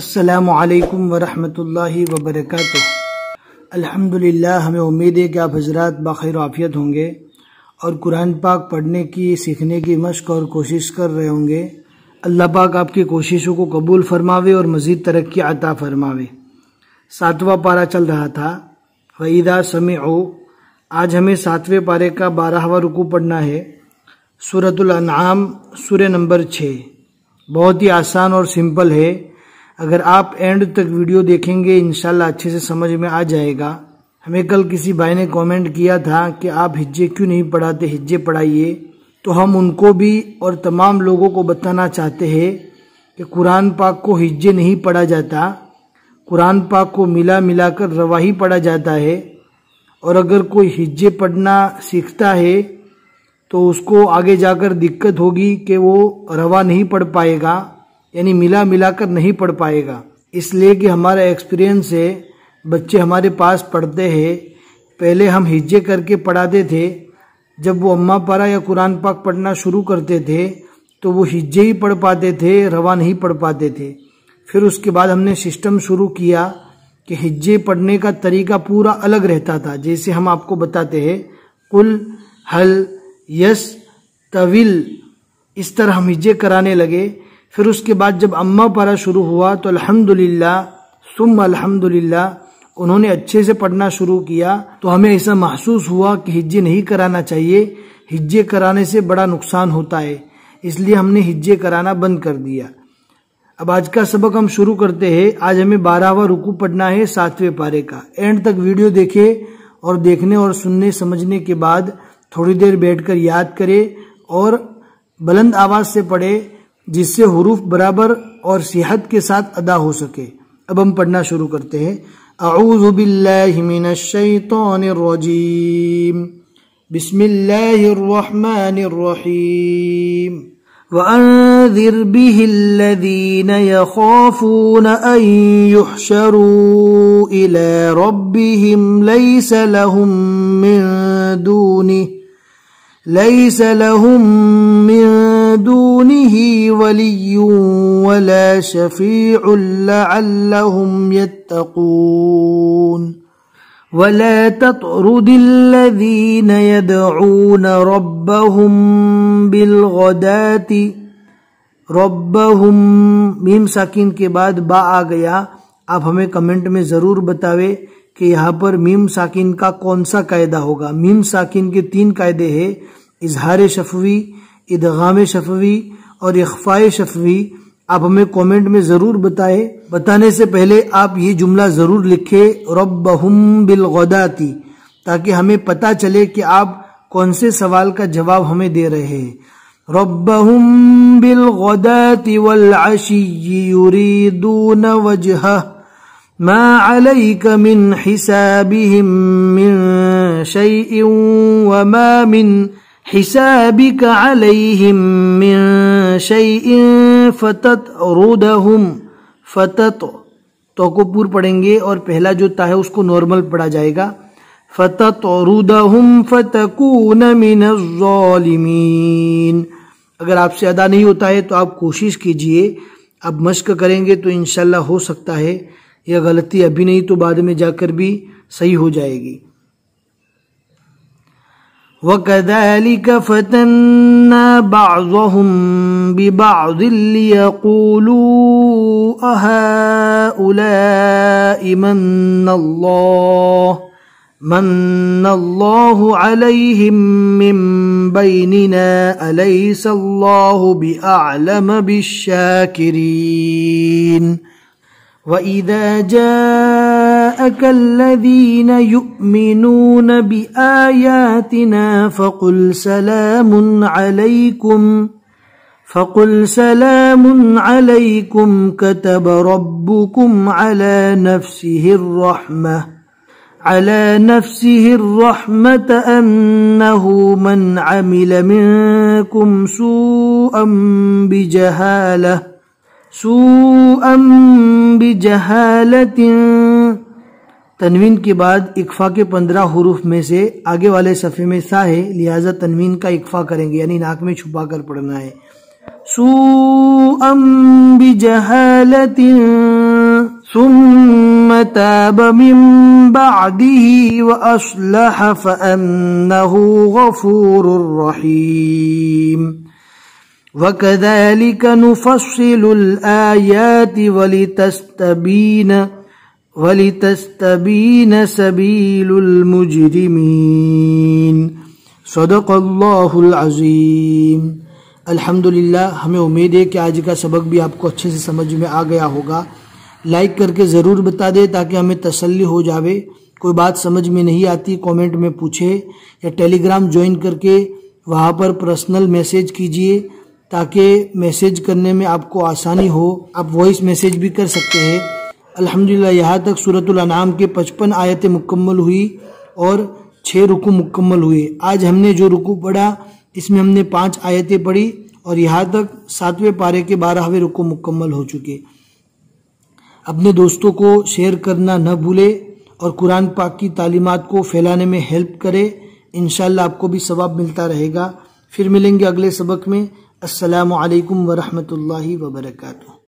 السلام علیکم ورحمۃ اللہ وبرکاتہ الحمدللہ ہمیں امید ہے کہ آپ حضرات باخیرعافیت ہوں گے اور قرآن پاک پڑھنے کی سیکھنے کی مشق اور کوشش کر رہے ہوں گے اللہ پاک آپ کی کوششوں کو قبول فرماوے اور مزید ترقی عطا فرماوے ساتواں پارہ چل رہا تھا فعیدہ سَمِعُوا آج ہمیں ساتویں پارے کا بارہ رکو پڑھنا ہے سورة الانعام سورہ نمبر چھ بہت ہی آسان اور سمپل ہے اگر آپ اینڈ تک ویڈیو دیکھیں گے انشاءاللہ اچھے سے سمجھ میں آ جائے گا ہمیں کل کسی بھائی نے کومنٹ کیا تھا کہ آپ ہجے کیوں نہیں پڑھاتے ہجے پڑھائیے تو ہم ان کو بھی اور تمام لوگوں کو بتانا چاہتے ہیں کہ قرآن پاک کو ہجے نہیں پڑھا جاتا قرآن پاک کو ملا ملا کر رواہی پڑھا جاتا ہے اور اگر کوئی ہجے پڑھنا سیکھتا ہے تو اس کو آگے جا کر دقت ہوگی کہ وہ روا نہیں پڑھ پائے گا یعنی ملا ملا کر نہیں پڑھ پائے گا اس لیے کہ ہمارا ایکسپریئنس ہے بچے ہمارے پاس پڑھتے ہیں پہلے ہم ہجے کر کے پڑھاتے تھے جب وہ اماں پارا یا قرآن پاک پڑھنا شروع کرتے تھے تو وہ ہجے ہی پڑھ پاتے تھے روان نہیں پڑھ پاتے تھے پھر اس کے بعد ہم نے سسٹم شروع کیا کہ ہجے پڑھنے کا طریقہ پورا الگ رہتا تھا جیسے ہم آپ کو بتاتے ہیں کل حل یس طویل اس طرح ہم ہجے کرانے لگے پھر اس کے بعد جب اما پارا شروع ہوا تو الحمد للہ سم الحمد للہ انہوں نے اچھے سے پڑھنا شروع کیا تو ہمیں ایسا محسوس ہوا کہ ہجے نہیں کرانا چاہیے ہجے کرانے سے بڑا نقصان ہوتا ہے اس لیے ہم نے ہجے کرانا بند کر دیا اب آج کا سبق ہم شروع کرتے ہیں آج ہمیں بارہواں رکو پڑھنا ہے ساتویں پارے کا اینڈ تک ویڈیو دیکھے اور دیکھنے اور سننے سمجھنے کے بعد تھوڑی دیر بیٹھ کر یاد کرے اور بلند آواز سے پڑھے جس سے حروف برابر اور صحت کے ساتھ ادا ہو سکے اب ہم پڑھنا شروع کرتے ہیں اعوذ باللہ من الشیطان الرجیم بسم اللہ الرحمن الرحیم وَأَنذِرْ بِهِ الَّذِينَ يَخَافُونَ أَن يُحْشَرُوا إِلَى رَبِّهِمْ لَيْسَ لَيْسَ لَهُم لَهُم مِّن مِّن دُونِهِ دونه ولي ولا شفيع لعلهم يتقون ولا تطرد الذين يدعون ربهم بالغداة ربهم میم ساکین کے بعد با آ گیا آپ ہمیں کمنٹ میں ضرور بتاوے کہ یہاں پر میم ساکین کا کون سا قائدہ ہوگا میم ساکین کے تین قائدے ہیں اظہار شفوی ادغام شفوی اور اخفائے شفوی آپ ہمیں کومنٹ میں ضرور بتائیں بتانے سے پہلے آپ یہ جملہ ضرور لکھے ربہم بالغداتی تاکہ ہمیں پتا چلے کہ آپ کون سے سوال کا جواب ہمیں دے رہے ہیں ربہم بالغدات والعشی یریدون وجہہ ما علیک من حسابہم من شیئ وما من حسابہم شيء فتطردهم فتط تو کو پور پڑھیں گے اور پہلا جو تا ہے اس کو نارمل پڑھا جائے گا فتطردهم فتکون من الظالمین اگر آپ سے ادا نہیں ہوتا ہے تو آپ کوشش کیجئے اب مشق کریں گے تو انشاءاللہ ہو سکتا ہے یہ غلطی ابھی نہیں تو بعد میں جا کر بھی صحیح ہو جائے گی وكذلك فتنا بعضهم ببعض ليقولوا أهؤلاء من الله من الله عليهم من بيننا أليس الله بأعلم بالشاكرين وإذا جاء جاءك الذين يؤمنون بآياتنا فقل سلام عليكم فقل سلام عليكم كتب ربكم على نفسه الرحمة على نفسه الرحمة أنه من عمل منكم سوءا بجهاله سوءا بجهاله تنوین کے بعد اکفا کے پندرہ حروف میں سے آگے والے صفحے میں سا ہے لہٰذا تنوین کا اکفا کریں گے یعنی ناک میں چھپا کر پڑھنا ہے سو ام بجہالت ثم تاب من بعده واصلح فانه غفور الرحیم وَكَذَلِكَ نُفَصِّلُ الْآيَاتِ وَلِتَسْتَبِينَ وَلِتَسْتَبِينَ سَبِيلُ الْمُجْرِمِينَ صدق اللہ العظیم الحمدللہ ہمیں امید ہے کہ آج کا سبق بھی آپ کو اچھے سے سمجھ میں آ گیا ہوگا لائک کر کے ضرور بتا دے تاکہ ہمیں تسلی ہو جاوے کوئی بات سمجھ میں نہیں آتی کومنٹ میں پوچھے یا ٹیلی گرام جوائن کر کے وہاں پر پرسنل میسیج کیجئے تاکہ میسیج کرنے میں آپ کو آسانی ہو آپ وائس میسیج بھی کر سکتے ہیں الحمدللہ یہاں تک صورت الانعام کے پچپن آیتیں مکمل ہوئی اور چھ رکو مکمل ہوئے آج ہم نے جو رکو پڑھا اس میں ہم نے پانچ آیتیں پڑھی اور یہاں تک ساتویں پارے کے بارہویں رکو مکمل ہو چکے اپنے دوستوں کو شیئر کرنا نہ بھولے اور قرآن پاک کی تعلیمات کو پھیلانے میں ہیلپ کرے انشاءاللہ آپ کو بھی ثواب ملتا رہے گا پھر ملیں گے اگلے سبق میں السلام علیکم ورحمۃ اللہ وبرکاتہ